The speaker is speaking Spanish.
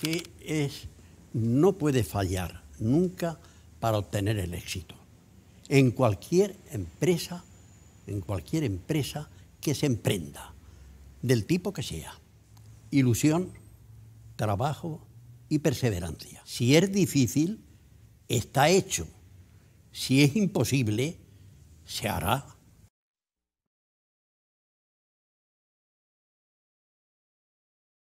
que es, no puede fallar nunca para obtener el éxito. En cualquier empresa, en cualquier empresa que se emprenda, del tipo que sea. Ilusión, trabajo y perseverancia. Si es difícil, está hecho. Si es imposible, se hará.